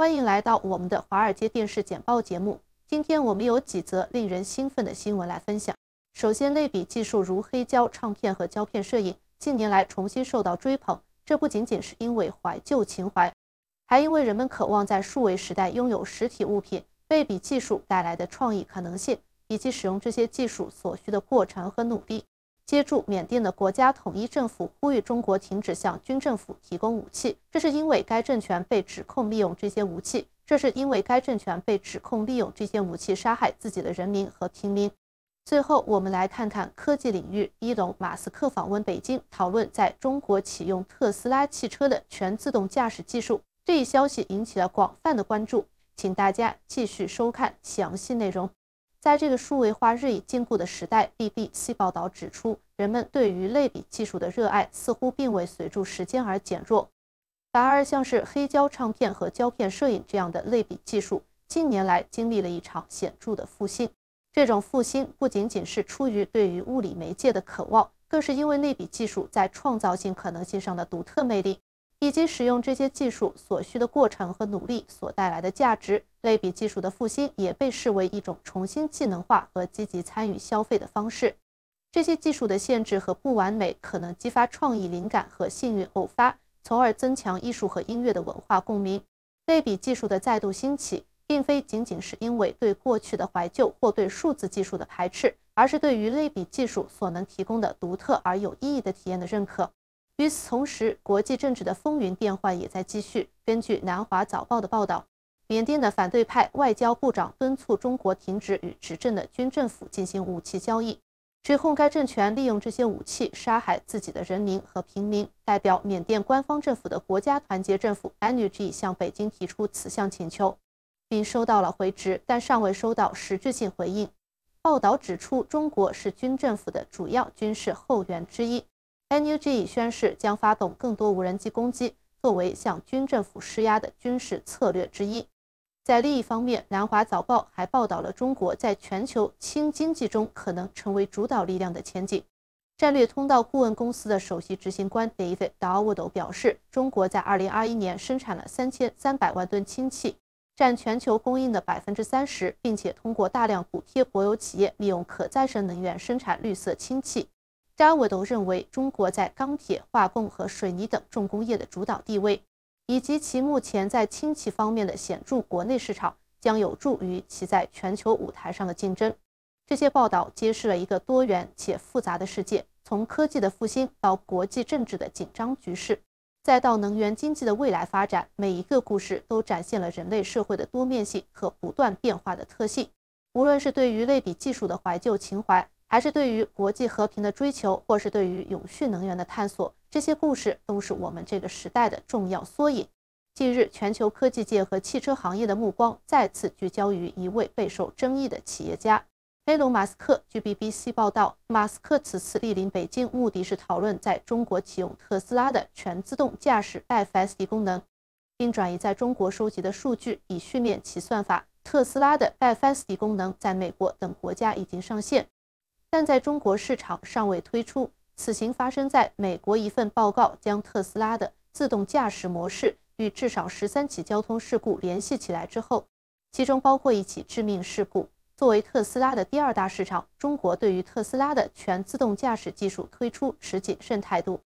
欢迎来到我们的《华尔街电视简报》节目。今天我们有几则令人兴奋的新闻来分享。首先，类比技术如黑胶唱片和胶片摄影近年来重新受到追捧。这不仅仅是因为怀旧情怀，还因为人们渴望在数位时代拥有实体物品。类比技术带来的创意可能性，以及使用这些技术所需的过程和努力。接住缅甸的国家统一政府呼吁中国停止向军政府提供武器，这是因为该政权被指控利用这些武器，这是因为该政权被指控利用这些武器杀害自己的人民和平民。最后，我们来看看科技领域，伊隆马斯克访问北京，讨论在中国启用特斯拉汽车的全自动驾驶技术。这一消息引起了广泛的关注，请大家继续收看详细内容。在这个数位化日益禁锢的时代，BBC 报道指出，人们对于类比技术的热爱似乎并未随着时间而减弱。反而，像是黑胶唱片和胶片摄影这样的类比技术，近年来经历了一场显著的复兴。这种复兴不仅仅是出于对于物理媒介的渴望，更是因为类比技术在创造性可能性上的独特魅力。以及使用这些技术所需的过程和努力所带来的价值，类比技术的复兴也被视为一种重新技能化和积极参与消费的方式。这些技术的限制和不完美可能激发创意灵感和幸运偶发，从而增强艺术和音乐的文化共鸣。类比技术的再度兴起，并非仅仅是因为对过去的怀旧或对数字技术的排斥，而是对于类比技术所能提供的独特而有意义的体验的认可。与此同时，国际政治的风云变幻也在继续。根据《南华早报》的报道，缅甸的反对派外交部长敦促中国停止与执政的军政府进行武器交易，指控该政权利用这些武器杀害自己的人民和平民。代表缅甸官方政府的国家团结政府 （NUG） 向北京提出此项请求，并收到了回执，但尚未收到实质性回应。报道指出，中国是军政府的主要军事后援之一。NUG 已宣示将发动更多无人机攻击，作为向军政府施压的军事策略之一。在另一方面，《南华早报》还报道了中国在全球氢经济中可能成为主导力量的前景。战略通道顾问公司的首席执行官 David Dowd 表示，中国在2021年生产了3300万吨氢气，占全球供应的30%，并且通过大量补贴国有企业，利用可再生能源生产绿色氢气。加，我都认为中国在钢铁、化工和水泥等重工业的主导地位，以及其目前在氢气方面的显著国内市场，将有助于其在全球舞台上的竞争。这些报道揭示了一个多元且复杂的世界，从科技的复兴到国际政治的紧张局势，再到能源经济的未来发展，每一个故事都展现了人类社会的多面性和不断变化的特性。无论是对于类比技术的怀旧情怀，还是对于国际和平的追求，或是对于永续能源的探索，这些故事都是我们这个时代的重要缩影。近日，全球科技界和汽车行业的目光再次聚焦于一位备受争议的企业家——埃隆·马斯克。据 BBC 报道，马斯克此次莅临北京，目的是讨论在中国启用特斯拉的全自动驾驶 FSD 功能，并转移在中国收集的数据以训练其算法。特斯拉的 FSD 功能在美国等国家已经上线。但在中国市场尚未推出，此行发生在美国一份报告将特斯拉的自动驾驶模式与至少十三起交通事故联系起来之后，其中包括一起致命事故。作为特斯拉的第二大市场，中国对于特斯拉的全自动驾驶技术推出持谨慎态度。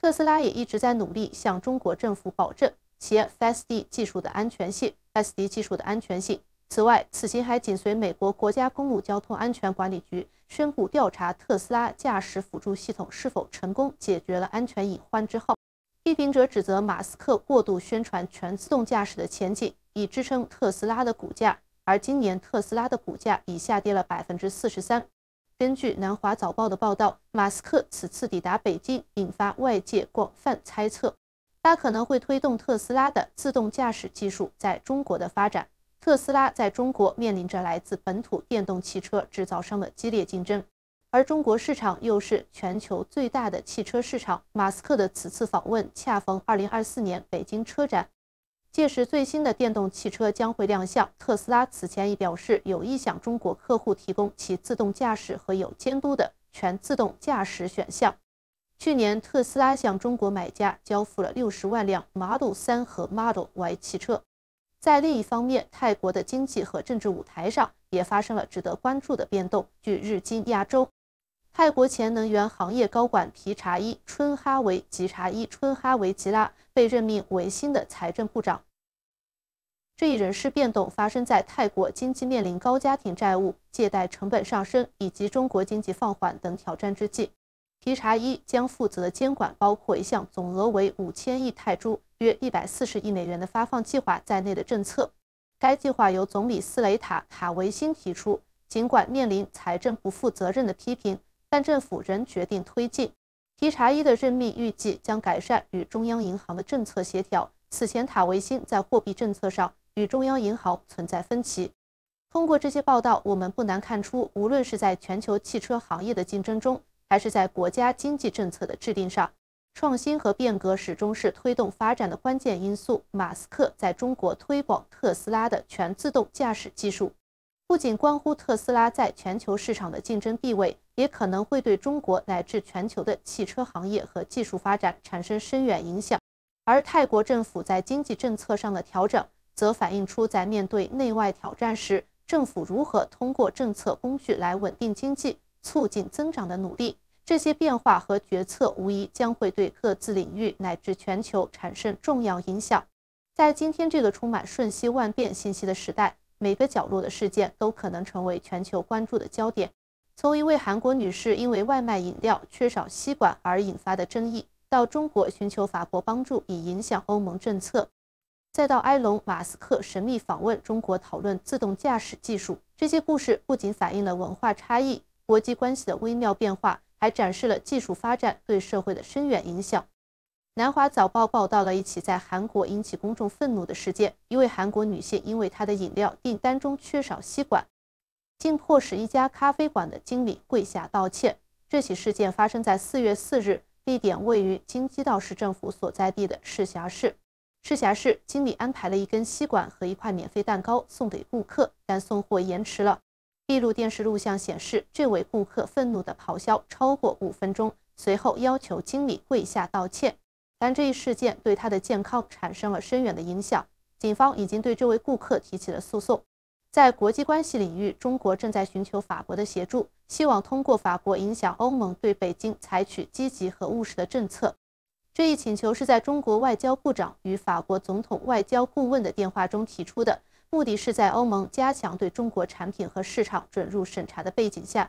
特斯拉也一直在努力向中国政府保证其 FSD 技术的安全性。FSD 技术的安全性。此外，此行还紧随美国国家公路交通安全管理局。宣布调查特斯拉驾驶辅助系统是否成功解决了安全隐患之后，批评者指责马斯克过度宣传全自动驾驶的前景，以支撑特斯拉的股价。而今年特斯拉的股价已下跌了百分之四十三。根据南华早报的报道，马斯克此次抵达北京，引发外界广泛猜测，他可能会推动特斯拉的自动驾驶技术在中国的发展。特斯拉在中国面临着来自本土电动汽车制造商的激烈竞争，而中国市场又是全球最大的汽车市场。马斯克的此次访问恰逢2024年北京车展，届时最新的电动汽车将会亮相。特斯拉此前已表示有意向中国客户提供其自动驾驶和有监督的全自动驾驶选项。去年，特斯拉向中国买家交付了60万辆 Model 3和 Model Y 汽车。在另一方面，泰国的经济和政治舞台上也发生了值得关注的变动。据日经亚洲，泰国前能源行业高管皮查伊春哈维吉查伊春哈维吉拉被任命为新的财政部长。这一人事变动发生在泰国经济面临高家庭债务、借贷成本上升以及中国经济放缓等挑战之际。皮查伊将负责监管包括一项总额为五千亿泰铢。约一百四十亿美元的发放计划在内的政策，该计划由总理斯雷塔·塔维辛提出。尽管面临财政不负责任的批评，但政府仍决定推进。皮查伊的任命预计将改善与中央银行的政策协调。此前，塔维辛在货币政策上与中央银行存在分歧。通过这些报道，我们不难看出，无论是在全球汽车行业的竞争中，还是在国家经济政策的制定上。创新和变革始终是推动发展的关键因素。马斯克在中国推广特斯拉的全自动驾驶技术，不仅关乎特斯拉在全球市场的竞争地位，也可能会对中国乃至全球的汽车行业和技术发展产生深远影响。而泰国政府在经济政策上的调整，则反映出在面对内外挑战时，政府如何通过政策工具来稳定经济、促进增长的努力。这些变化和决策无疑将会对各自领域乃至全球产生重要影响。在今天这个充满瞬息万变信息的时代，每个角落的事件都可能成为全球关注的焦点。从一位韩国女士因为外卖饮料缺少吸管而引发的争议，到中国寻求法国帮助以影响欧盟政策，再到埃隆·马斯克神秘访问中国讨论自动驾驶技术，这些故事不仅反映了文化差异、国际关系的微妙变化。还展示了技术发展对社会的深远影响。南华早报报道了一起在韩国引起公众愤怒的事件：一位韩国女性因为她的饮料订单中缺少吸管，竟迫使一家咖啡馆的经理跪下道歉。这起事件发生在4月4日，地点位于京畿道市政府所在地的市霞市。市霞市经理安排了一根吸管和一块免费蛋糕送给顾客，但送货延迟了。闭路电视录像显示，这位顾客愤怒地咆哮超过五分钟，随后要求经理跪下道歉。但这一事件对他的健康产生了深远的影响。警方已经对这位顾客提起了诉讼。在国际关系领域，中国正在寻求法国的协助，希望通过法国影响欧盟对北京采取积极和务实的政策。这一请求是在中国外交部长与法国总统外交顾问的电话中提出的。目的是在欧盟加强对中国产品和市场准入审查的背景下，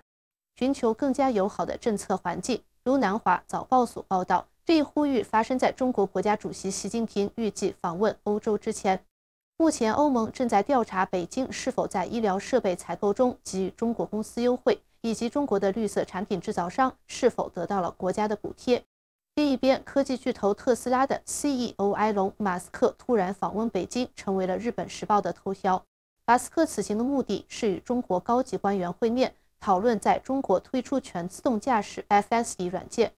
寻求更加友好的政策环境。如南华早报所报道，这一呼吁发生在中国国家主席习近平预计访问欧洲之前。目前，欧盟正在调查北京是否在医疗设备采购中给予中国公司优惠，以及中国的绿色产品制造商是否得到了国家的补贴。另一边，科技巨头特斯拉的 CEO 埃隆·马斯克突然访问北京，成为了《日本时报》的头条。马斯克此行的目的，是与中国高级官员会面，讨论在中国推出全自动驾驶 （FSD） 软件，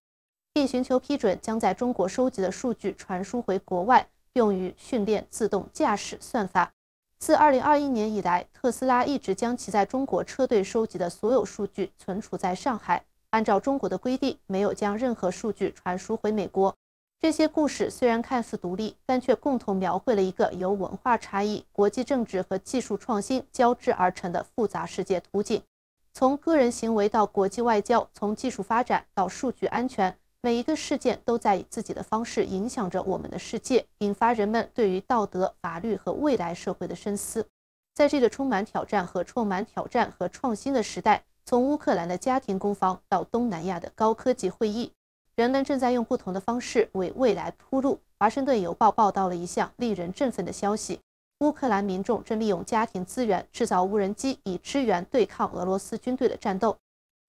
并寻求批准将在中国收集的数据传输回国外，用于训练自动驾驶算法。自2021年以来，特斯拉一直将其在中国车队收集的所有数据存储在上海。按照中国的规定，没有将任何数据传输回美国。这些故事虽然看似独立，但却共同描绘了一个由文化差异、国际政治和技术创新交织而成的复杂世界图景。从个人行为到国际外交，从技术发展到数据安全，每一个事件都在以自己的方式影响着我们的世界，引发人们对于道德、法律和未来社会的深思。在这个充满挑战和充满挑战和创新的时代。从乌克兰的家庭工坊到东南亚的高科技会议，人们正在用不同的方式为未来铺路。华盛顿邮报报道了一项令人振奋的消息：乌克兰民众正利用家庭资源制造无人机，以支援对抗俄罗斯军队的战斗。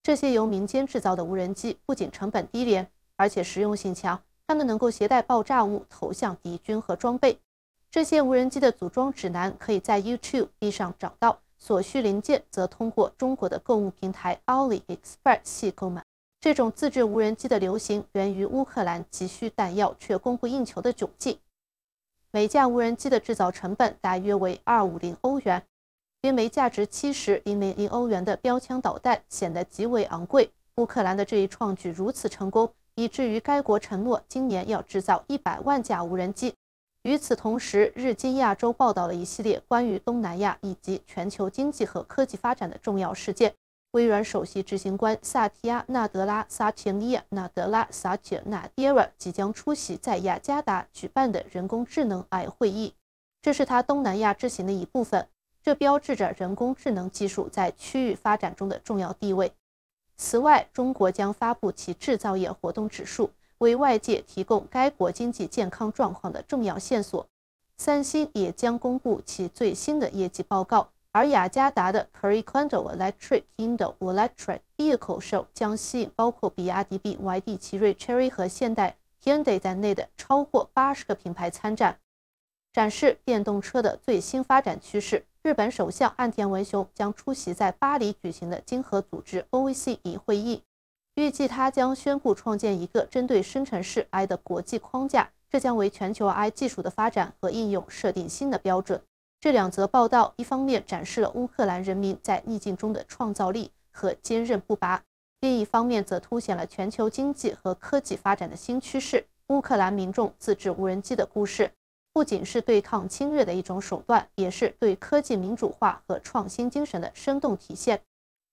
这些由民间制造的无人机不仅成本低廉，而且实用性强。它们能够携带爆炸物投向敌军和装备。这些无人机的组装指南可以在 YouTube 上找到。所需零件则通过中国的购物平台 AliExpress 购买。这种自制无人机的流行源于乌克兰急需弹药却供不应求的窘境。每架无人机的制造成本大约为二五零欧元，因为价值七十零零零欧元的标枪导弹显得极为昂贵。乌克兰的这一创举如此成功，以至于该国承诺今年要制造一百万架无人机。与此同时，日经亚洲报道了一系列关于东南亚以及全球经济和科技发展的重要事件。微软首席执行官萨提亚·纳德拉萨提 t y a n a d e 纳迪尔即将出席在雅加达举办的人工智能 i 会议，这是他东南亚之行的一部分。这标志着人工智能技术在区域发展中的重要地位。此外，中国将发布其制造业活动指数。为外界提供该国经济健康状况的重要线索。三星也将公布其最新的业绩报告，而雅加达的 p e r k o n d o Electricindo Electric Vehicle Show 将吸引包括比亚迪 BYD、奇瑞 Chery r 和现代 Hyundai 在内的超过80个品牌参展，展示电动车的最新发展趋势。日本首相岸田文雄将出席在巴黎举行的经合组织 o e c 会议。预计他将宣布创建一个针对生成式 AI 的国际框架，这将为全球 AI 技术的发展和应用设定新的标准。这两则报道一方面展示了乌克兰人民在逆境中的创造力和坚韧不拔，另一方面则凸显了全球经济和科技发展的新趋势。乌克兰民众自制无人机的故事，不仅是对抗侵略的一种手段，也是对科技民主化和创新精神的生动体现。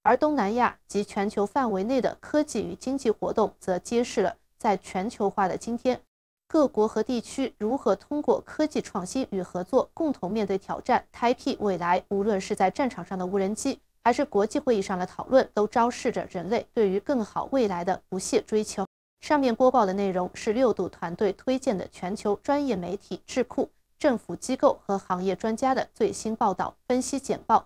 而东南亚及全球范围内的科技与经济活动，则揭示了在全球化的今天，各国和地区如何通过科技创新与合作，共同面对挑战，开辟未来。无论是在战场上的无人机，还是国际会议上的讨论，都昭示着人类对于更好未来的不懈追求。上面播报的内容是六度团队推荐的全球专业媒体、智库、政府机构和行业专家的最新报道分析简报。